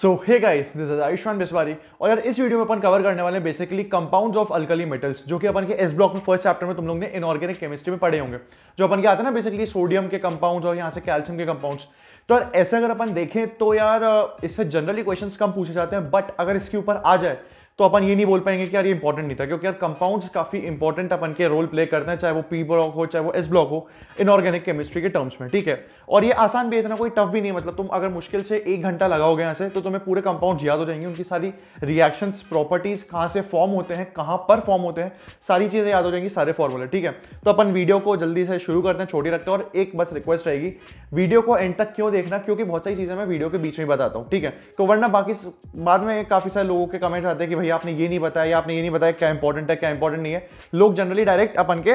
so hey guys this is Ayushman Biswari और यार इस वीडियो में अपन कवर करने वाले basically compounds of alkali metals जो कि अपन के एस ब्लॉक में फर्स्ट चैप्टर में तुम लोग ने इनऑर्गेनिक केमिस्ट्री में पढ़े होंगे जो अपन के आते हैं ना बेसिकली सोडियम के कंपाउंड्स और यहाँ से कैल्शियम के कंपाउंड्स तो यार ऐसे अगर अपन देखें तो यार इससे जनरली क्वेश्चन कम पूछे जाते हैं बट अगर इसके ऊपर आ जाए तो अपन ये नहीं बोल पाएंगे कि यार ये इंपॉर्टेंट नहीं था क्योंकि यार कंपाउंड्स काफी इंपॉर्टेंट अपन के रोल प्ले करते हैं चाहे वो पी ब्लॉक हो चाहे वो एस ब्लॉक हो इनऑर्गेनिक केमिस्ट्री के टर्म्स में ठीक है और ये आसान भी इतना कोई टफ भी नहीं है मतलब तुम अगर मुश्किल से एक घंटा लगाओगे यहाँ से तो तुम्हें पूरे कंपाउंड याद हो जाएंगे उनकी सारी रिएक्शन प्रॉपर्टीज कहाँ से फॉर्म होते हैं कहाँ पर फॉर्म होते हैं सारी चीज़ें याद हो जाएंगी सारे फॉर्मूले ठीक है तो अपन वीडियो को जल्दी से शुरू करते हैं छोटी रखते हैं और एक बस रिक्वेस्ट रहेगी वीडियो को एंड तक क्यों देखना क्योंकि बहुत सारी चीज़ें मैं वीडियो के बीच में बताता हूँ ठीक है तो वरना बाकी बाद में काफ़ी सारे लोगों के कमेंट आते हैं कि भैया आपने ये नहीं बताया या आपने ये नहीं बताया क्या इंपॉर्टेंट है क्या इंपॉर्टेंट नहीं है लोग जनरली डायरेक्ट अपन के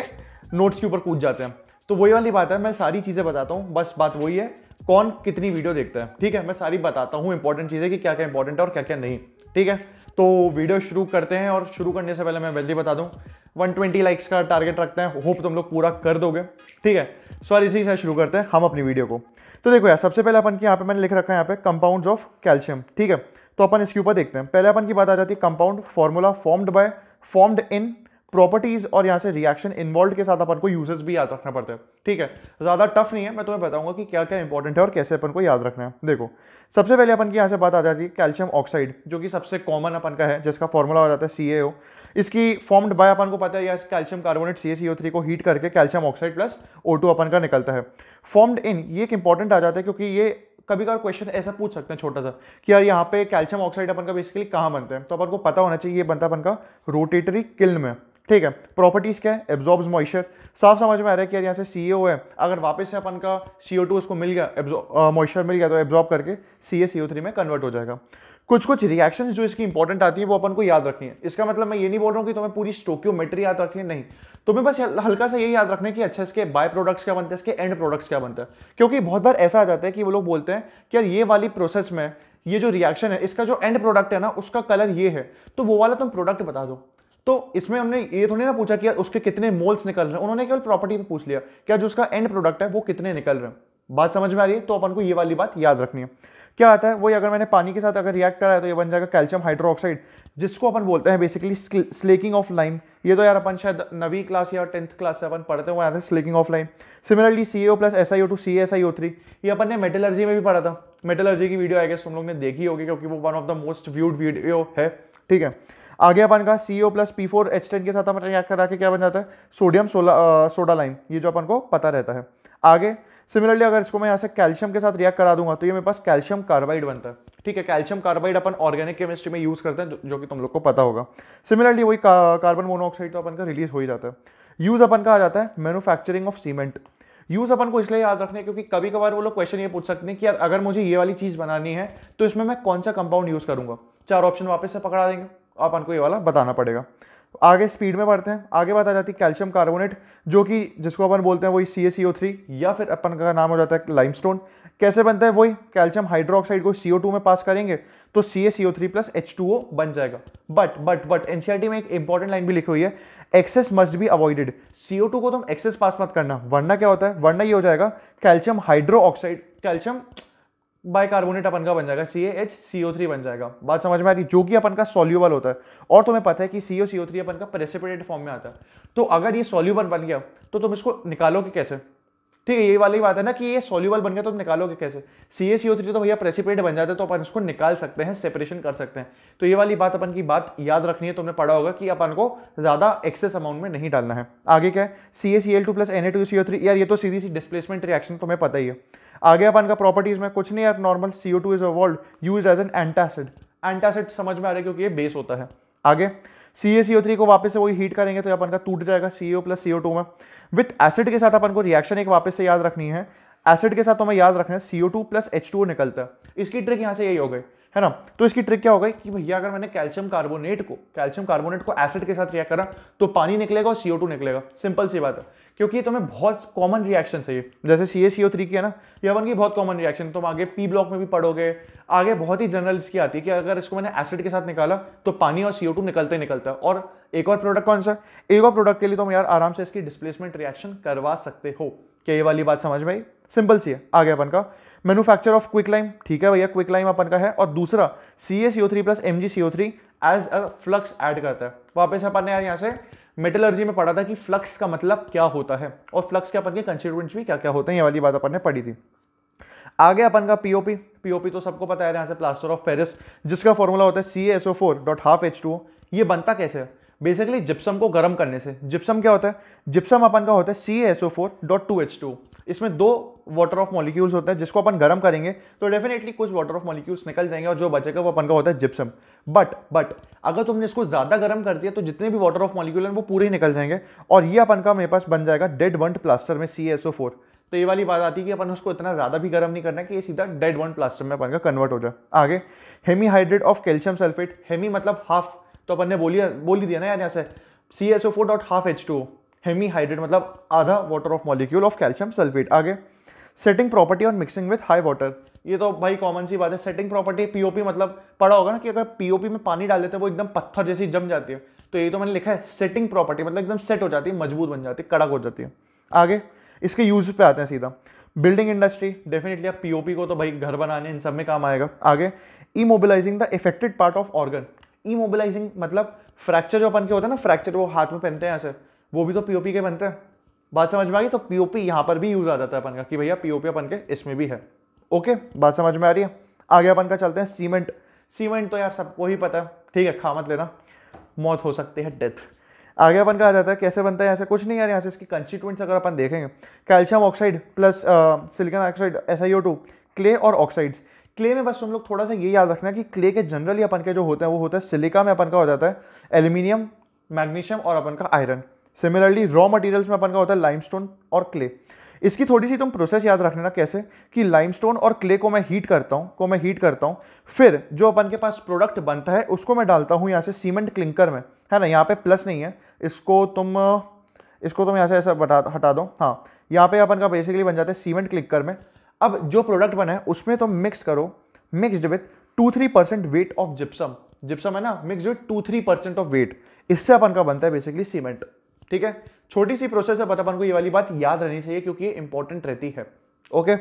नोट्स के ऊपर कूद जाते हैं तो वही वाली बात है मैं सारी चीज़ें बताता हूँ बस बात वही है कौन कितनी वीडियो देखता है ठीक है मैं सारी बताता हूँ इंपॉर्टेंट चीज़ें कि क्या क्या इंपॉर्टेंट है और क्या क्या नहीं ठीक है तो वीडियो शुरू करते हैं और शुरू करने से पहले मैं वैल्यू बता दूँ 120 लाइक्स का टारगेट रखते हैं होप तुम लोग पूरा कर दोगे ठीक है सो और इसी से शुरू करते हैं हम अपनी वीडियो को तो देखो यार सबसे पहले अपन की यहाँ पे मैंने लिख रखा है यहाँ पे कंपाउंड्स ऑफ कैल्शियम ठीक है तो अपन इसके ऊपर देखते हैं पहले अपन की बात आ जाती है compound formula formed by formed in properties और यहाँ से रिएक्शन इन्वॉल्व के साथ अपन को यूजेस भी याद रखना पड़ता है ठीक है ज़्यादा टफ नहीं है मैं तुम्हें बताऊंगा कि क्या क्या इंपॉर्टेंट है और कैसे अपन को याद रखना है देखो सबसे पहले अपन की यहाँ से बात आ जाती है कैल्शियम ऑक्साइड जो कि सबसे कॉमन अपन का है जिसका फॉर्मूला हो जाता है सी इसकी फॉर्म्ड बाय अपन को पता है या कैल्शियम कार्बोनेट सी को हीट करके कैल्शियम ऑक्साइड प्लस ओ अपन का निकलता है फॉर्म्ड इन ये एक इंपॉर्टेंट आ जाता है क्योंकि ये कभी कभार क्वेश्चन ऐसा पूछ सकते हैं छोटा सा कि यार यहाँ पे कैल्शियम ऑक्साइड अपन का बेसिकली कहाँ बनता है तो अपन को पता होना चाहिए ये बनता है अपन का रोटेटरी किल्न में ठीक है प्रॉपर्टीज़ क्या है एब्जॉर्ब्स मॉइस्चर साफ समझ में आ रहा है कि यार यहाँ से सी है अगर वापस से अपन का सी ओ टू उसको मिल गया मॉइस्चर मिल गया तो एब्जॉर्ब करके सी ए सी ओ थ्री में कन्वर्ट हो जाएगा कुछ कुछ रिएक्शन जो इसकी इंपॉर्टेंट आती है वो अपन को याद रखनी है इसका मतलब मैं ये नहीं बोल रहा हूँ कि तुम्हें पूरी स्टोक्योमेट्री याद रखनी है नहीं तुम्हें बस हल्का सा ये याद रखना है कि अच्छा इसके बाय प्रोडक्ट्स क्या बनते हैं इसके एंड प्रोडक्ट्स क्या बनता है क्योंकि बहुत बार ऐसा आ जाता है कि वो लोग बोलते हैं कि यार ये वाली प्रोसेस में ये जो रिएक्शन है इसका जो एंड प्रोडक्ट है ना उसका कलर ये है तो वो वाला तुम प्रोडक्ट बता दो तो इसमें हमने ये थोड़ी ना पूछा कि उसके कितने मोल्स निकल रहे हैं उन्होंने केवल प्रॉपर्टी पे पूछ लिया क्या जो उसका एंड प्रोडक्ट है वो कितने निकल रहे हैं बात समझ में आ रही है तो अपन को ये वाली बात याद रखनी है क्या आता है वही अगर मैंने पानी के साथ अगर रिएक्ट कराया तो ये बन जाएगा कैल्शियम हाइड्रोक्साइड जिसको अपन बोलते हैं बेसिकली स्लेकिंग ऑफ लाइम ये तो यार अपन शायद नवी क्लास या टेंथ क्लास से अपन पढ़ते हुए आते हैं slaking of lime similarly C O plus S I O two C S I O three ये अपन ने मेटलर्जी में भी पढ़ा था मेटलर्जी की वीडियो आएगी तुम लोग ने देखी होगी क्योंकि वो one of the most viewed video है ठीक है आगे अपन का C O plus P four H ten के साथ हम रिएक्ट करा के क्या बन जाता है सोडियम सोला सोडा लाइम ये जो अपन को पता रहता है आगे सिमिलरली अगर इसको मैं यहाँ से कैल्शियम के साथ रिएक्ट करा दूंगा तो ये मेरे पास कैल्शियम कार्बाइड बनता है ठीक है कैल्शियम कार्बाइड अपन ऑर्गेनिक केमिस्ट्री में यूज़ करते हैं जो, जो कि तुम लोग को पता होगा सिमिलरली वही कार्बन मोनोऑक्साइड तो अपन का रिलीज हो ही जाता है यूज़ अपन का आ जाता है मैनुफैक्चरिंग ऑफ सीमेंट यूज़ अपन को इसलिए याद रखना है क्योंकि कभी कभार वो लोग क्वेश्चन ये पूछ सकते हैं कि यार अगर मुझे ये वाली चीज़ बनानी है तो इसमें मैं कौन सा कंपाउंड यूज़ करूंगा चार ऑप्शन वापस से पकड़ा देंगे अपन को ये वाला बताना पड़ेगा आगे स्पीड में बढ़ते हैं आगे बात आ जाती है कैल्शियम कार्बोनेट जो कि जिसको अपन बोलते हैं वही सी ए थ्री या फिर अपन का नाम हो जाता है लाइमस्टोन कैसे बनता है वही कैल्शियम हाइड्रोक्साइड को सी ओ टू में पास करेंगे तो C A three plus H two O बन जाएगा बट बट बट एन में एक इंपॉर्टेंट लाइन भी लिखी हुई है excess must be avoided C O two को तुम एक्सेस पास मत करना वरना क्या होता है वरना ये हो जाएगा calcium hydro oxide calcium bicarbonate अपन का बन जाएगा सी एच सी ओ थ्री बन जाएगा बात समझ में आ रही जो कि अपन का सोल्यूबल होता है और तुम्हें पता है कि सी ओ सी ओ थ्री अपन का प्रेसिपिटेट फॉर्म में आता है तो अगर ये सोल्यूबल बन गया तो तुम इसको निकालोगे कैसे ठीक है ये वाली बात है ना कि ये सोल्यूबल बन गया तो निकालोगे कैसे सी एस सी थ्री तो भैया प्रेसिपेट बन जाते तो अपन इसको निकाल सकते हैं सेपरेशन कर सकते हैं तो ये वाली बात अपन की बात याद रखनी है तुमने पढ़ा होगा कि अपन को ज़्यादा एक्सेस अमाउंट में नहीं डालना है आगे क्या है C S C L two plus N A two C O three यार ये तो सीधी सी डिस्प्लेसमेंट रिएक्शन तुम्हें पता ही है आगे अपन का प्रॉपर्टीज में कुछ नहीं यार normal C O two is allowed use as an antacid antacid समझ में आ रहा है क्योंकि ये बेस होता है आगे सी ए सीओ थ्री को वापस से वही हीट करेंगे तो अपन का टूट जाएगा C O plus C O two में विथ एसिड के साथ अपन को रिएक्शन एक वापस से याद रखनी है एसिड के साथ तो हमें याद रखना है C two plus H two निकलता है इसकी ट्रिक यहाँ से यही हो गई है ना तो इसकी ट्रिक क्या हो गई कि भैया अगर मैंने कैल्शियम कार्बोनेट को कैल्शियम कार्बोनेट को एसिड के साथ रिएक्ट करा तो पानी निकलेगा और सीओ टू निकलेगा सिंपल सी बात है क्योंकि तुम्हें बहुत कॉमन रिएक्शन चाहिए जैसे सी एस सी ओ थ्री की है ना ये अपन की बहुत कॉमन रिएक्शन तुम आगे पी ब्लॉक में भी पढ़ोगे आगे बहुत ही जनरल इसकी आती है कि अगर इसको मैंने एसिड के साथ निकाला तो पानी और सीओ टू निकलते ही निकलता है और एक और प्रोडक्ट कौन सा एक और प्रोडक्ट के लिए तुम यार आराम से इसकी डिस्प्लेसमेंट रिएक्शन करवा सकते हो क्या ये वाली बात समझ में आई सिंपल सी है आगे अपन का मैनुफैक्चर ऑफ क्विक लाइम ठीक है भैया क्विक लाइम अपन का है और दूसरा C A C O three plus M G C O three as a flux add करता है वापस अपन ने यार यहाँ से मेटलर्जी में पढ़ा था कि फ्लक्स का मतलब क्या होता है और फ्लक्स के अपन के कंस्टिट्यूएंट्स भी क्या क्या होते हैं ये वाली बात अपन ने पढ़ी थी आगे अपन का पीओपी पीओपी तो सबको पता है यहाँ से प्लास्टर ऑफ पेरिस जिसका फॉर्मूला होता है C S O four dot half H two ये बनता कैसे है बेसिकली जिप्सम को गर्म करने से जिप्सम क्या होता है जिप्सम अपन का होता है C S O four dot two H two इसमें दो वाटर ऑफ मॉलिक्यूल्स होते हैं जिसको अपन गर्म करेंगे तो डेफिनेटली कुछ वाटर ऑफ मॉलिक्यूल्स निकल जाएंगे और जो बचेगा वो अपन का होता है जिप्सम बट बट अगर तुमने इसको ज़्यादा गर्म कर दिया तो जितने भी वाटर ऑफ मॉलिक्यूल हैं वो पूरे ही निकल जाएंगे और ये अपन का मेरे पास बन जाएगा डेड वंट प्लास्टर में सी एस ओ फोर तो ये वाली बात आती है कि अपन उसको इतना ज़्यादा भी गर्म नहीं करना कि ये सीधा डेड वन प्लास्टर में अपन का कन्वर्ट हो जाए आगे hemi hydrate of calcium sulphate hemi मतलब हाफ तो अपन ने बोलिया बोल ही दिया ना यार यहाँ से C S O four dot half H two hemihydrate मतलब आधा water of molecule of calcium sulphate आगे सेटिंग प्रॉपर्टी और मिक्सिंग विथ हाई वाटर ये तो भाई कॉमन सी बात है सेटिंग प्रॉपर्टी पीओपी मतलब पड़ा होगा ना कि अगर पीओपी में पानी डाल देते हैं वो एकदम पत्थर जैसी जम जाती है तो ये तो मैंने लिखा है सेटिंग प्रॉपर्टी मतलब एकदम सेट हो जाती है मजबूत बन जाती है कड़क हो जाती है आगे इसके यूज पे आते हैं सीधा बिल्डिंग इंडस्ट्री डेफिनेटली आप पीओपी को तो भाई घर बनाने इन सब में काम आएगा आगे immobilizing the affected part of organ immobilizing मतलब फ्रैक्चर जो अपन के होता है ना फ्रैक्चर वो हाथ में पहनते हैं ऐसे वो भी तो पीओपी के बनते हैं बात समझ में आ गई तो पीओपी यहाँ पर भी यूज़ आ जाता है अपन का कि भैया पीओपी अपन के इसमें भी है ओके बात समझ में आ रही है आगे अपन का चलते हैं सीमेंट सीमेंट तो यार सबको ही पता है ठीक है खा मत लेना मौत हो सकती है डेथ आगे अपन का आ जाता है कैसे बनता है ऐसे कुछ नहीं यार यहाँ से इसकी कंस्टिट्यूंट्स अगर अपन देखेंगे calcium oxide plus silicon oxide as clay और ऑक्साइड्स क्ले में बस हम लोग थोड़ा सा ये याद रखना कि क्ले के जनरली अपन के जो होते हैं वो होता है सिलिका में अपन का हो जाता है एल्यूमिनियम मैग्नीशियम और अपन का आयरन सिमिलरली रॉ मटेरियल्स में अपन का होता है लाइमस्टोन और क्ले इसकी थोड़ी सी तुम प्रोसेस याद रखना ना कैसे कि लाइमस्टोन और क्ले को मैं हीट करता हूँ को मैं हीट करता हूँ फिर जो अपन के पास प्रोडक्ट बनता है उसको मैं डालता हूँ यहाँ से सीमेंट क्लिंकर में है ना यहाँ पे प्लस नहीं है इसको तुम इसको तुम यहाँ से ऐसा बटा हटा दो हाँ यहाँ पे अपन का बेसिकली बन जाता है सीमेंट क्लिंकर में अब जो प्रोडक्ट बना है उसमें तुम मिक्स करो mixed with two three percent weight of gypsum gypsum है ना mix with two three percent of weight इससे अपन का बनता है बेसिकली सीमेंट ठीक है छोटी सी प्रोसेस है बट अपन को ये वाली बात याद रहनी चाहिए क्योंकि ये इंपॉर्टेंट रहती है ओके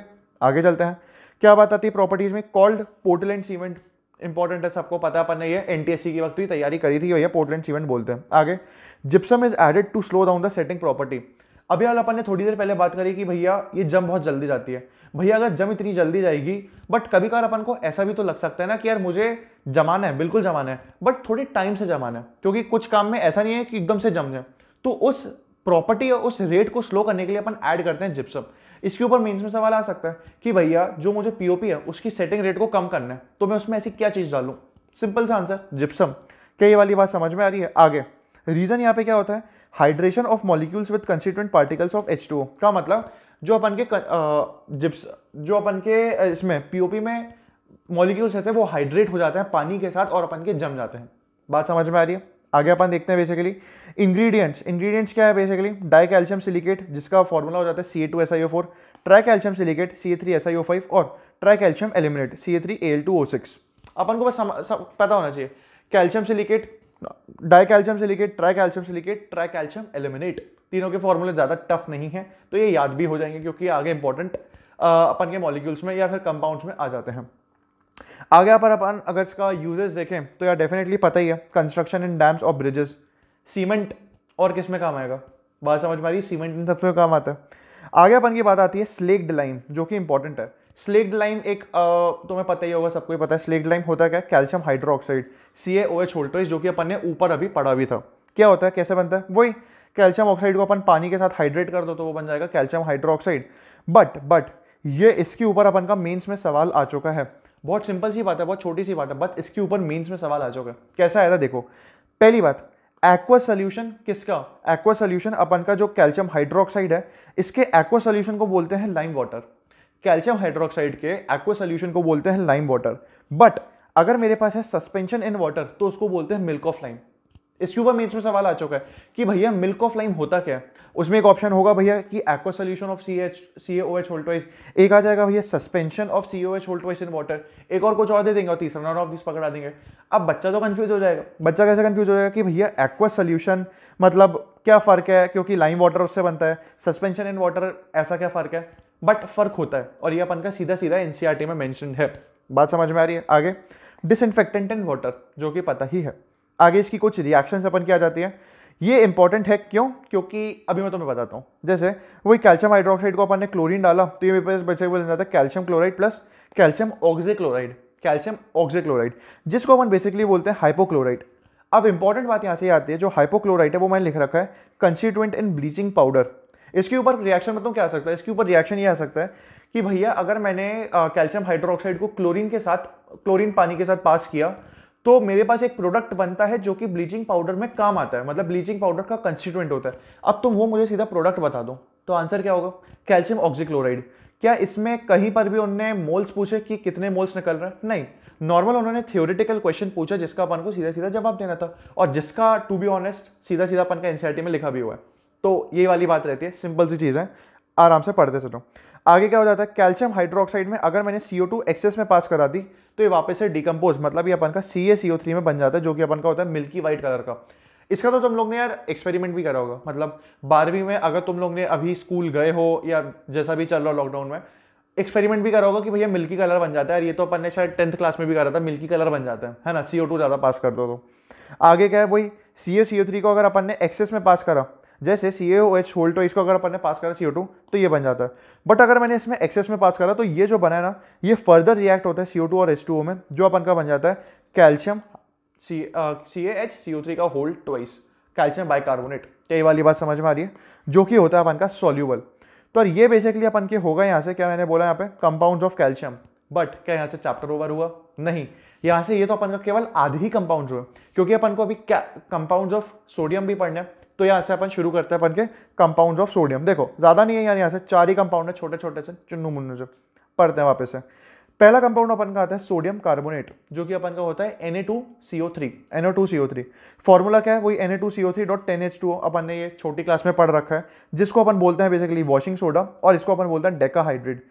आगे चलते हैं क्या बात आती है प्रॉपर्टीज में कॉल्ड पोर्टलैंड सीमेंट इंपॉर्टेंट है सबको पता अपन ने ये एनटीएससी की वक्त भी तैयारी करी थी भैया पोर्टलैंड सीमेंट बोलते हैं आगे gypsum is added to slow down the setting property अभी अपन ने थोड़ी देर पहले बात करी कि भैया ये जम बहुत जल्दी जाती है भैया अगर जम इतनी जल्दी जाएगी बट कभी कभार अपन को ऐसा भी तो लग सकता है ना कि यार मुझे जमाना है बिल्कुल जमाना है बट थोड़े टाइम से जमाना है क्योंकि कुछ काम में ऐसा नहीं है कि एकदम से जम जाए तो उस प्रॉपर्टी और उस रेट को स्लो करने के लिए अपन ऐड करते हैं जिप्सम इसके ऊपर मीन्स में सवाल आ सकता है कि भैया जो मुझे पीओपी है उसकी सेटिंग रेट को कम करना है तो मैं उसमें ऐसी क्या चीज़ डालू सिंपल सा आंसर जिप्सम क्या ये वाली बात समझ में आ रही है आगे रीज़न यहाँ पे क्या होता है hydration of molecules with consistent particles of H का मतलब जो अपन के जिप्स जो अपन के इसमें पीओपी में मॉलिक्यूल्स रहते हैं वो हाइड्रेट हो जाते हैं पानी के साथ और अपन के जम जाते हैं बात समझ में आ रही है आगे अपन देखते हैं बेसिकली इंग्रेडिएंट्स इंग्रेडिएंट्स क्या है बेसिकली डाई कैल्शियम सिलिकेट जिसका फॉर्मूला हो जाता है C A two S I O four tri calcium silicate C A three S I O five और tri calcium aluminate C A three L two O six अपन को बस सम, सम, पता होना चाहिए calcium silicate di calcium silicate tri calcium silicate tri calcium aluminate तीनों के फॉर्मूले ज़्यादा टफ नहीं है तो ये याद भी हो जाएंगे क्योंकि आगे इंपॉर्टेंट अपन के मॉलिक्यूल्स में या फिर कंपाउंड्स में आ जाते हैं आगे यहाँ पर अपन अगर इसका यूजेस देखें तो यार डेफिनेटली पता ही है कंस्ट्रक्शन इन डैम्स और ब्रिजेस सीमेंट और किस में काम आएगा बात समझ में आ रही है सीमेंट इन सबसे काम आता है आगे अपन की बात आती है स्लेक्ड लाइम जो कि इंपॉर्टेंट है स्लेक्ड लाइम एक तुम्हें पता ही होगा सबको ही पता है स्लेक्ड लाइम होता क्या है calcium hydroxide C A O H whole twice जो कि अपन ने ऊपर अभी पढ़ा भी था क्या होता है कैसे बनता है वही कैल्शियम ऑक्साइड को अपन पानी के साथ हाइड्रेट कर दो तो वो बन जाएगा कैल्शियम हाइड्रोक्साइड बट बट ये इसके ऊपर अपन का मेंस में सवाल आ चुका है बहुत सिंपल सी बात है बहुत छोटी सी बात है बस इसके ऊपर मीन्स में सवाल आ जाओगे कैसा आया था देखो पहली बात एक्वा सोल्यूशन किसका एक्वा सोल्यूशन अपन का जो कैल्शियम हाइड्रोक्साइड है इसके एक्वा सोल्यूशन को बोलते हैं लाइम वाटर कैल्शियम हाइड्रोक्साइड के एक्वा सोल्यूशन को बोलते हैं लाइम वाटर बट अगर मेरे पास है सस्पेंशन इन वाटर तो उसको बोलते हैं मिल्क ऑफ लाइम इसके ऊपर मेन्स में सवाल आ चुका है कि भैया मिल्क ऑफ लाइम होता क्या है उसमें एक ऑप्शन होगा भैया कि aqua solution of C H C O H whole twice एक आ जाएगा भैया suspension of C O H whole twice in water एक और कुछ और दे देंगे और तीसरा नॉट ऑफ दिस पकड़ा देंगे अब बच्चा तो कन्फ्यूज हो जाएगा बच्चा कैसे कन्फ्यूज हो जाएगा कि भैया एक्वा सोल्यूशन मतलब क्या फ़र्क है क्योंकि लाइम वाटर उससे बनता है सस्पेंशन इन वाटर ऐसा क्या फ़र्क है बट फ़र्क होता है और ये अपन का सीधा सीधा एन में मैंशन है बात समझ में आ रही है आगे डिसइनफेक्टेंट इन वाटर जो कि पता ही है आगे इसकी कुछ रिएक्शंस अपन की आ जाती है ये इंपॉर्टेंट है क्यों क्योंकि अभी मैं तुम्हें बताता हूँ जैसे वही कैल्शियम हाइड्रोक्साइड को अपन ने क्लोरीन डाला तो ये मेरे बच्चे को जाता है calcium chloride plus calcium oxychloride calcium oxychloride जिसको अपन बेसिकली बोलते हैं हाइपोक्लोराइड अब इंपॉर्टेंट बात यहाँ से आती है जो हाइपोक्लोराइड है वो मैंने लिख रखा है कंस्टिट्यूएंट इन ब्लीचिंग पाउडर इसके ऊपर रिएक्शन मतलब क्या आ सकता है इसके ऊपर रिएक्शन ये आ सकता है कि भैया अगर मैंने कैल्शियम हाइड्रोक्साइड को क्लोरीन के साथ क्लोरीन पानी के साथ पास किया तो मेरे पास एक प्रोडक्ट बनता है जो कि ब्लीचिंग पाउडर में काम आता है मतलब ब्लीचिंग पाउडर का कंस्टिट्यूएंट होता है अब तुम वो मुझे सीधा प्रोडक्ट बता दो तो आंसर क्या होगा कैल्शियम ऑक्सीक्लोराइड क्या इसमें कहीं पर भी उनने मोल्स पूछे कि कितने मोल्स निकल रहे हैं नहीं नॉर्मल उन्होंने थियोरिटिकल क्वेश्चन पूछा जिसका अपन को सीधा सीधा जवाब देना था और जिसका टू बी ऑनेस्ट सीधा सीधा अपन का एनसीआरटी में लिखा भी हुआ है तो ये वाली बात रहती है सिंपल सी चीज़ है आराम से पढ़ते चलो आगे क्या हो जाता है कैल्शियम हाइड्रोक्साइड में अगर मैंने सी एक्सेस में पास करा दी तो ये वापस से डिकम्पोज मतलब ये अपन का सी ए सी ओ थ्री में बन जाता है जो कि अपन का होता है मिल्की वाइट कलर का इसका तो तुम लोग ने यार एक्सपेरिमेंट भी करा होगा मतलब बारहवीं में अगर तुम लोग ने अभी स्कूल गए हो या जैसा भी चल रहा हो लॉकडाउन में एक्सपेरिमेंट भी करा होगा कि भैया मिल्की कलर बन जाता है यार ये तो अपन ने शायद टेंथ क्लास में भी करा था मिल्की कलर बन जाता है है ना सी ज़्यादा पास कर दो तो आगे क्या है वही सी ए सी ओ थ्री को अगर अपन ने एक्सेस में पास करा जैसे सी ए एच होल्ड तो इसको अगर अपन ने पास करा सी ओ टू तो ये बन जाता है बट अगर मैंने इसमें एक्सेस में पास करा तो ये जो बना है ना ये फर्दर रिएक्ट होता है सी ओ टू और एच टू ओ में जो अपन का बन जाता है calcium C C H C O three का whole twice calcium bi carbonate कई वाली बात समझ में आ रही है जो कि होता है अपन का सोल्यूबल तो ये बेसिकली अपन के होगा यहाँ से क्या मैंने बोला यहाँ पे कंपाउंड ऑफ कैल्शियम बट क्या यहाँ से चैप्टर ओवर हुआ नहीं यहाँ से ये तो अपन का केवल आधे ही कंपाउंड हुए क्योंकि अपन को अभी क्या कंपाउंड ऑफ सोडियम भी पढ़ना है तो यहाँ से अपन शुरू करते हैं अपन के कंपाउंड ऑफ सोडियम देखो ज़्यादा नहीं है यार यहाँ से चार ही कंपाउंड है छोटे छोटे से चुन्नू मुन्नू से पढ़ते हैं वापस से पहला कंपाउंड अपन का आता है सोडियम कार्बोनेट जो कि अपन का होता है N A two C O three N O two C O three formula क्या है वही N A two C O three dot ten H two अपन ने ये छोटी क्लास में पढ़ रखा है जिसको अपन बोलते हैं बेसिकली वॉशिंग सोडा और इसको अपन बोलते हैं डेका हाइड्रेट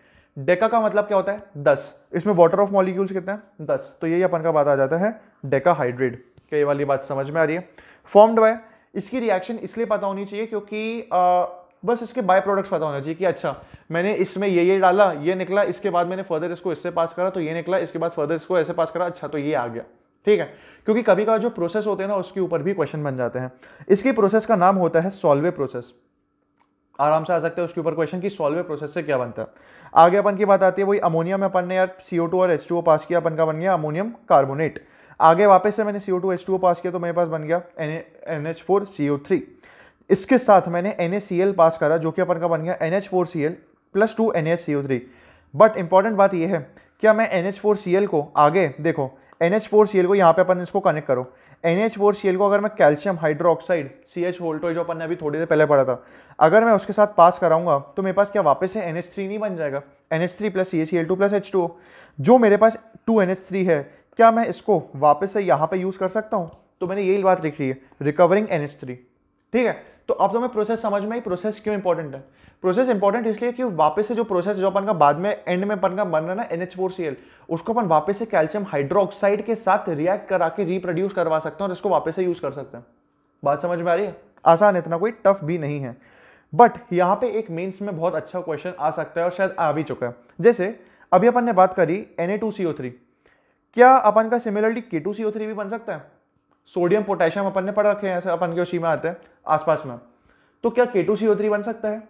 डेका का मतलब क्या होता है दस इसमें वाटर ऑफ मॉलिक्यूल्स कितने हैं दस तो यही अपन का बात आ जाता है डेका हाइड्रेट क्या ये वाली बात समझ में आ रही है फॉर्म्ड बाय इसकी रिएक्शन इसलिए पता होनी चाहिए क्योंकि आ, बस इसके बाय प्रोडक्ट्स पता होना चाहिए कि अच्छा मैंने इसमें ये ये डाला ये निकला इसके बाद मैंने फर्दर इसको इससे पास करा तो ये निकला इसके बाद फर्दर इसको ऐसे पास करा अच्छा तो ये आ गया ठीक है क्योंकि कभी कभी जो प्रोसेस होते हैं ना उसके ऊपर भी क्वेश्चन बन जाते हैं इसकी प्रोसेस का नाम होता है सॉल्वे प्रोसेस आराम से आ सकते हैं उसके ऊपर क्वेश्चन कि सॉल्वे प्रोसेस से क्या बनता है आगे अपन की बात आती है वही अमोनिया में अपन ने यार सी और एच पास किया अपन का बन गया अमोनियम कार्बोनेट आगे वापस से मैंने C O two H two पास किया तो मेरे पास बन गया N H four C O three इसके साथ मैंने एन सी एल पास करा जो कि अपन का बन गया N H four C L plus two N H C O three but important बात यह है क्या मैं N H four C L को आगे देखो N H four C L को यहाँ पे अपन इसको कनेक्ट करो N H four C L को अगर मैं calcium hydroxide C H whole two जो अपन ने अभी थोड़ी देर पहले पढ़ा था अगर मैं उसके साथ पास कराऊंगा तो मेरे पास क्या वापस से एन एच थ्री नहीं बन जाएगा N H three plus C H C L two plus H two जो मेरे पास टू एन एच थ्री है क्या मैं इसको वापस से यहाँ पे यूज़ कर सकता हूँ तो मैंने यही बात लिख रही है रिकवरिंग एन एच थ्री ठीक है तो अब तो मैं प्रोसेस समझ में आई प्रोसेस क्यों इंपॉर्टेंट है प्रोसेस इंपॉर्टेंट इसलिए कि वापस से जो प्रोसेस जो अपन का बाद में एंड में अपन का बन रहा है ना N H four C L उसको अपन वापस से कैल्शियम हाइड्रोक्साइड के साथ रिएक्ट करा के रिप्रोड्यूस करवा सकते हैं और इसको वापस से यूज़ कर सकते हैं बात समझ में आ रही है आसान इतना कोई टफ भी नहीं है बट यहाँ पे एक मेन्स में बहुत अच्छा क्वेश्चन आ सकता है और शायद आ भी चुका है जैसे अभी अपन ने बात करी N A two C O three क्या अपन का सिमिलरली के टू सी भी बन सकता है सोडियम पोटेशियम अपन ने पढ़ रखे हैं अपन के उसी में आते हैं आसपास में तो क्या के टू सी थ्री बन सकता है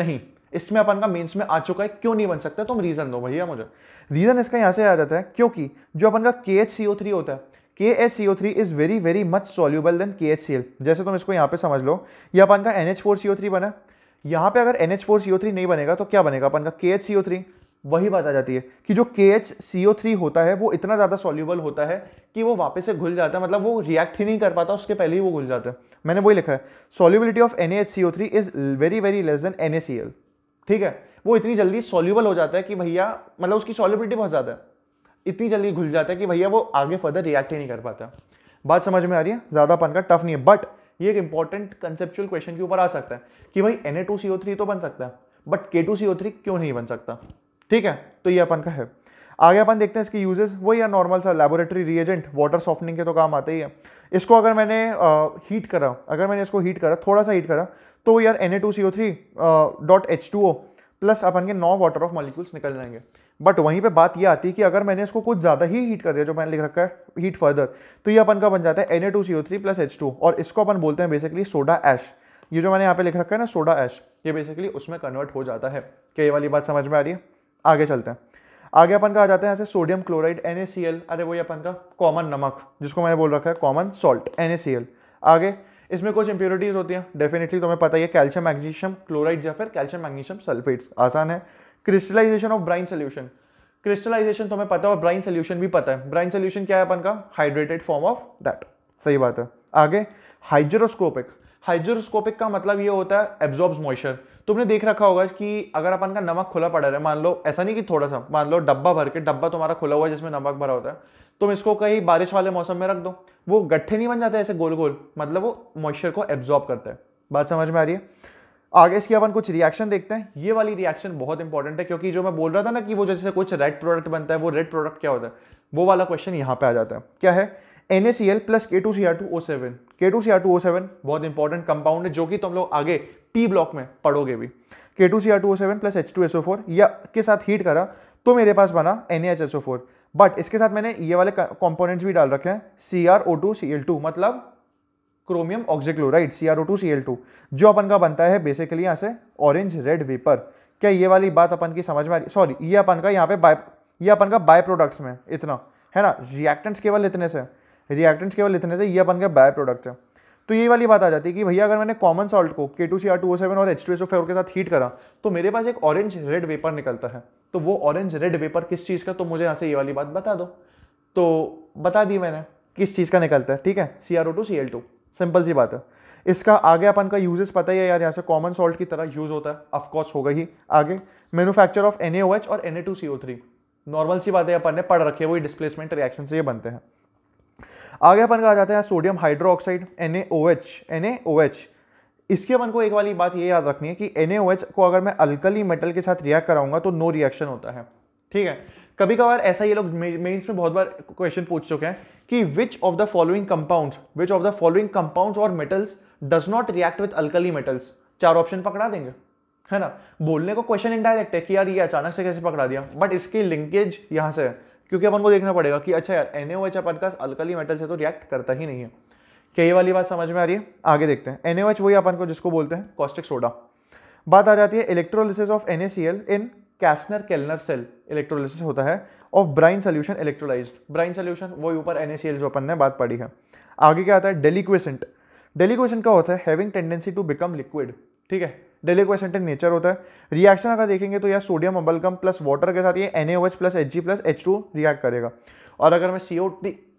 नहीं इसमें अपन का मेंस में आ चुका है क्यों नहीं बन सकता तुम रीजन दो भैया मुझे रीजन इसका यहाँ से आ जाता है क्योंकि जो अपन का के एच सी ओ थ्री होता है K H C O three is very very much soluble than K H C L जैसे तुम इसको यहाँ पे समझ लो ये अपन का N H four C O three बना यहाँ पे अगर N H four C O three नहीं बनेगा तो क्या बनेगा अपन का के एच सी ओ थ्री वही बात आ जाती है कि जो के एच सी ओ थ्री होता है वो इतना ज़्यादा सॉल्यूबल होता है कि वो वापस से घुल जाता है मतलब वो रिएक्ट ही नहीं कर पाता उसके पहले ही वो घुल जाता है मैंने वही लिखा है solubility of N H C O three is very very less than N A C L ठीक है वो इतनी जल्दी सॉल्यूबल हो जाता है कि भैया मतलब उसकी सॉल्यूबिलिटी बहुत ज़्यादा है इतनी जल्दी घुल जाता है कि भैया वो आगे फर्दर रिएक्ट ही नहीं कर पाता बात समझ में आ रही है ज़्यादा पन का टफ नहीं है बट ये एक इंपॉर्टेंट कंसेप्चुअल क्वेश्चन के ऊपर आ सकता है कि भाई N A two C O three तो बन सकता है बट के टू सी ओ थ्री क्यों नहीं बन सकता ठीक है तो ये अपन का है आगे अपन देखते हैं इसके यूजेस वो या नॉर्मल सा लेबोरेटरी रिएजेंट वाटर सॉफ्टनिंग के तो काम आते ही है इसको अगर मैंने आ, हीट करा अगर मैंने इसको हीट करा थोड़ा सा हीट करा तो यार N A two C O three dot H two O plus अपन के नौ वाटर ऑफ मॉलिक्यूल्स निकल जाएंगे बट वहीं पे बात ये आती है कि अगर मैंने इसको कुछ ज़्यादा ही हीट कर दिया जो मैंने लिख रखा है हीट फर्दर तो ये अपन का बन जाता है N A two C O three plus H two और इसको अपन बोलते हैं बेसिकली सोडा ऐश ये जो मैंने यहाँ पे लिख रखा है ना सोडा ऐश ये बेसिकली उसमें कन्वर्ट हो जाता है क्या ये वाली बात समझ में आ रही है आगे चलते हैं आगे अपन का आ जाता है ऐसे सोडियम क्लोराइड एन अरे वही अपन का कॉमन नमक जिसको मैंने बोल रखा है कॉमन सॉल्ट एन आगे इसमें कुछ इंप्योरिटीज़ होती हैं डेफिनेटली तुम्हें पता ही है कैल्शियम मैग्नीशियम क्लोराइड या फिर कैल्शियम मैग्नीशियम सल्फेट्स आसान है crystallization of brine solution crystallization तुम्हें पता है और ब्राइन सोल्यूशन भी पता है ब्राइन सोल्यूशन क्या है अपन का हाइड्रेटेड फॉर्म ऑफ दैट सही बात है आगे हाइड्रोस्कोपिक हाइड्रोस्कोपिक का मतलब ये होता है एब्जॉर्ब मॉइस्चर तुमने देख रखा होगा कि अगर अपन का नमक खुला पड़ा है मान लो ऐसा नहीं कि थोड़ा सा मान लो डब्बा भर के डब्बा तुम्हारा खुला हुआ है जिसमें नमक भरा होता है तुम इसको कहीं बारिश वाले मौसम में रख दो वो गट्ठे नहीं बन जाते ऐसे गोल गोल मतलब वो मॉइस्चर को एब्जॉर्ब करता है बात समझ में आ रही है आगे इसकी अपन कुछ रिएक्शन देखते हैं ये वाली रिएक्शन बहुत इंपॉर्टेंट है क्योंकि जो मैं बोल रहा था ना कि वो जैसे कुछ रेड प्रोडक्ट बनता है वो रेड प्रोडक्ट क्या होता है वो वाला क्वेश्चन यहाँ पे आ जाता है क्या है N A C L plus K two C R two O seven K two C R two O seven बहुत इंपॉर्टेंट कंपाउंड है जो कि तुम लोग आगे पी ब्लॉक में पढ़ोगे भी K two C R two O seven plus H two S O four या के साथ हीट करा तो मेरे पास बना N H S O four but इसके साथ मैंने ये वाले कंपोनेंट्स भी डाल रखे हैं C R O two C L two मतलब chromium oxychloride C R O two C L two जो अपन का बनता है बेसिकली यहाँ से ऑरेंज रेड वेपर क्या ये वाली बात अपन की समझ में आ रही सॉरी ये अपन का यहाँ पे बाय ये अपन का बाय प्रोडक्ट्स में इतना है ना रिएक्टेंट्स केवल इतने से रिएक्टेंट्स केवल इतने से ये अपन का बाय प्रोडक्ट है तो ये वाली बात आ जाती है कि भैया अगर मैंने कॉमन सॉल्ट को K two C R two O seven और H two S O four के साथ हीट करा तो मेरे पास एक ऑरेंज रेड वेपर निकलता है तो वो ऑरेंज रेड वेपर किस चीज़ का तो मुझे यहाँ से ये वाली बात बता दो तो बता दी मैंने किस चीज़ का निकलता है ठीक है C R O two C L two simple सी बात है इसका आगे अपन का यूजेस पता ही है यार यहाँ से कॉमन सॉल्ट की तरह यूज़ होता है ऑफकोर्स होगा ही आगे मैनुफैक्चर ऑफ एन एच और N A two C O three normal सी बात है अपन ने पढ़ रखी है वही डिस्प्लेसमेंट रिएक्शन से ये बनते हैं आगे अपन का आ जाता है सोडियम हाइड्रोक्साइड एन इसके अपन को एक वाली बात ये याद रखनी है कि एन को अगर मैं अल्कली मेटल के साथ रिएक्ट कराऊंगा तो नो रिएक्शन होता है ठीक है कभी कभार ऐसा ये लोग मेंस में बहुत बार क्वेश्चन पूछ चुके हैं कि which of the following compound which of the following compound और metals does not react with alkali metals चार ऑप्शन पकड़ा देंगे है ना बोलने को क्वेश्चन इनडायरेक्ट है कि यार ये अचानक से कैसे पकड़ा दिया बट इसकी लिंकेज यहां से है क्योंकि अपन को देखना पड़ेगा कि अच्छा यार एन अपन का अल्कली मेटल से तो रिएक्ट करता ही नहीं है क्या ये वाली बात समझ में आ रही है आगे देखते हैं एन वही अपन को जिसको बोलते हैं कॉस्टिक सोडा बात आ जाती है electrolysis of N in Castner Kellner cell electrolysis होता है of brine solution electrolyse brine solution वही ऊपर एन जो अपन ने बात पढ़ी है आगे क्या आता है डेलीक्वेसेंट डेलीक्वेसेंट का होता है having tendency to become liquid ठीक है डेली को इन नेचर होता है रिएक्शन अगर देखेंगे तो यह सोडियम अबलगम प्लस वाटर के साथ ये N plus H G plus H two react करेगा और अगर मैं सी ओ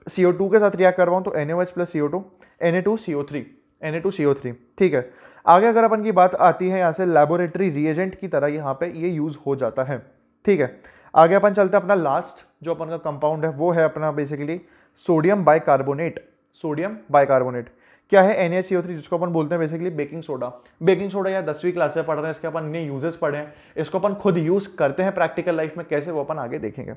सी ओ टू के साथ रिएक्ट करवाऊँ तो N plus C O two N A two C O three N A two C O three ठीक है आगे अगर अपन की बात आती है यहाँ से लेबोरेटरी रिएजेंट की तरह यहाँ पे ये यूज़ हो जाता है ठीक है आगे अपन चलते हैं अपना लास्ट जो अपन का कंपाउंड है वो है अपना basically sodium carbonate sodium carbonate क्या है एन जिसको अपन बोलते हैं basically baking soda baking soda या दसवीं क्लास में पढ़ रहे हैं इसके अपन ने यूजेस पढ़े हैं इसको अपन खुद यूज़ करते हैं प्रैक्टिकल लाइफ में कैसे वो अपन आगे देखेंगे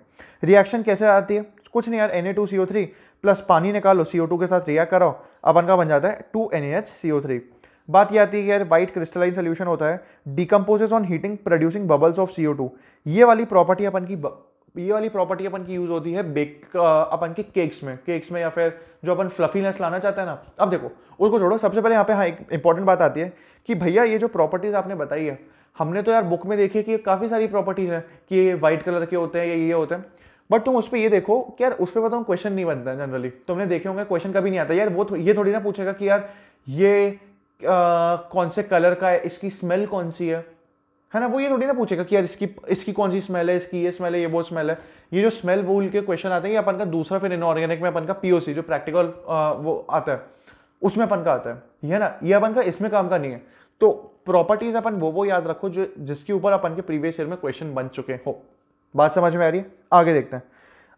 रिएक्शन कैसे आती है कुछ नहीं यार एन टू थ्री प्लस पानी निकालो सी ओ टू के साथ रिएक्ट कराओ अपन का बन जाता है टू एन एच थ्री बात यह आती है कि यार वाइट क्रिस्टलाइन सोल्यूशन होता है decomposes on heating producing bubbles of C two ये वाली प्रॉपर्टी अपन की ये वाली प्रॉपर्टी अपन की यूज होती है बेक अपन के केक्स में केक्स में या फिर जो अपन फ्लफीनेस लाना चाहते हैं ना अब देखो उसको छोड़ो सबसे पहले यहाँ पे हाँ एक इंपॉर्टेंट बात आती है कि भैया ये जो प्रॉपर्टीज़ आपने बताई है हमने तो यार बुक में देखी है कि काफ़ी सारी प्रॉपर्टीज़ हैं कि ये वाइट कलर के होते हैं या ये होते हैं बट तुम उस पर ये देखो कि यार उस पर बताऊँ क्वेश्चन नहीं बनता है जनरली तुमने देखे होंगे क्वेश्चन कभी नहीं आता यार वो ये थोड़ी ना पूछेगा कि यार ये कौन से कलर का है इसकी स्मेल कौन सी है है ना वो ये थोड़ी ना पूछेगा कि यार इसकी इसकी कौन सी स्मेल है इसकी ये स्मेल है ये वो स्मेल है ये जो स्मेल बोल के क्वेश्चन आते हैं ये अपन का दूसरा फिर इनऑर्गेनिक में अपन का पीओसी जो प्रैक्टिकल वो आता है उसमें अपन का आता है ये ना ये अपन का इसमें काम का नहीं है तो प्रॉपर्टीज अपन वो वो याद रखो जो जिसके ऊपर अपन के प्रीवियस ईयर में क्वेश्चन बन चुके हो बात समझ में आ रही है आगे देखते हैं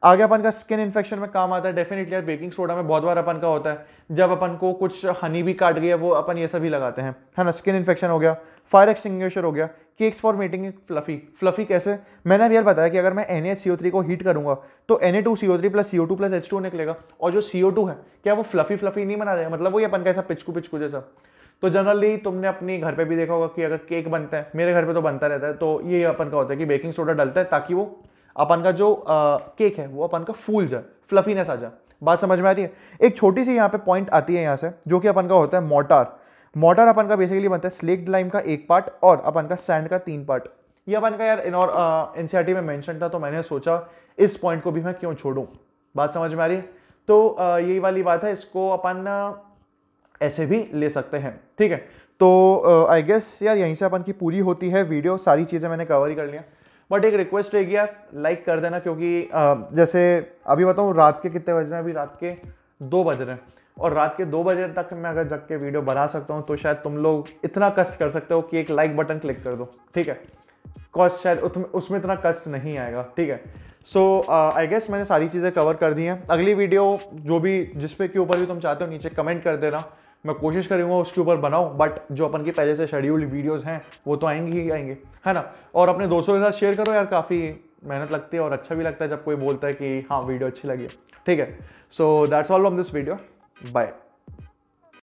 आगे अपन का स्किन इन्फेक्शन में काम आता है डेफिनेटली यार बेकिंग सोडा में बहुत बार अपन का होता है जब अपन को कुछ हनी भी काट गया वो अपन ये सभी लगाते हैं है ना स्किन इन्फेक्शन हो गया फायर एक्सटिंग्विशर हो गया cakes for making fluffy fluffy कैसे मैंने अभी यार बताया कि अगर मैं N H C O three को हीट करूंगा तो N A two C O three plus C O two plus H two निकलेगा और जो सी ओ टू है क्या वो फ्लफी फ्लफी नहीं बना रहे मतलब वही अपन का ऐसा पिचकू पिचकू जैसा तो जनरली तुमने अपने घर पे भी देखा होगा कि अगर केक बनता है मेरे घर पे तो बनता रहता है तो ये अपन का होता है कि बेकिंग सोडा डलता है ताकि वो अपन का जो आ, केक है वो अपन का फूल जाए फ्लफीनेस आ जाए बात समझ में आ रही है एक छोटी सी यहाँ पे पॉइंट आती है यहाँ से जो कि अपन का होता है मोटार मोटार अपन का बेसिकली बनता है स्लेक्ड लाइम का एक पार्ट और अपन का सैंड का तीन पार्ट ये अपन का यार इनऑर एन सी में मैंशन था तो मैंने सोचा इस पॉइंट को भी मैं क्यों छोड़ूँ बात समझ में आ रही है तो यही वाली बात है इसको अपन ऐसे भी ले सकते हैं ठीक है तो आई uh, गेस यार यहीं से अपन की पूरी होती है वीडियो सारी चीज़ें मैंने कवर ही कर लिया बट एक रिक्वेस्ट रहेगी यार लाइक कर देना क्योंकि जैसे अभी बताऊँ रात के कितने बज रहे हैं अभी रात के दो बज रहे हैं और रात के दो बजे तक मैं अगर जग के वीडियो बना सकता हूँ तो शायद तुम लोग इतना कष्ट कर सकते हो कि एक लाइक बटन क्लिक कर दो ठीक है कॉस्ट शायद उसमें इतना कष्ट नहीं आएगा ठीक है सो आई गेस मैंने सारी चीज़ें कवर कर दी हैं अगली वीडियो जो भी जिस पे के ऊपर भी तुम चाहते हो नीचे कमेंट कर देना मैं कोशिश करूँगा उसके ऊपर बनाऊँ बट जो अपन की पहले से शेड्यूल्ड वीडियोज़ हैं वो तो आएंगी ही आएंगे है ना और अपने दोस्तों के साथ शेयर करो यार काफ़ी मेहनत लगती है और अच्छा भी लगता है जब कोई बोलता है कि हाँ वीडियो अच्छी लगी ठीक है so that's all from this video bye